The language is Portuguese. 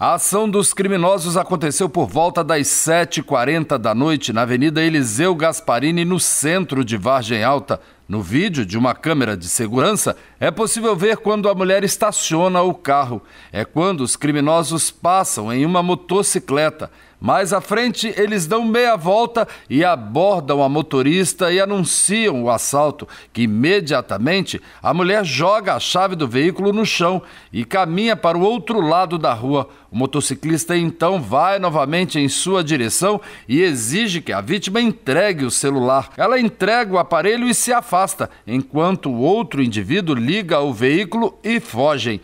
A ação dos criminosos aconteceu por volta das 7h40 da noite na Avenida Eliseu Gasparini, no centro de Vargem Alta. No vídeo de uma câmera de segurança, é possível ver quando a mulher estaciona o carro. É quando os criminosos passam em uma motocicleta. Mais à frente, eles dão meia volta e abordam a motorista e anunciam o assalto, que imediatamente a mulher joga a chave do veículo no chão e caminha para o outro lado da rua. O motociclista então vai novamente em sua direção e exige que a vítima entregue o celular. Ela entrega o aparelho e se afasta, enquanto o outro indivíduo liga o veículo e fogem.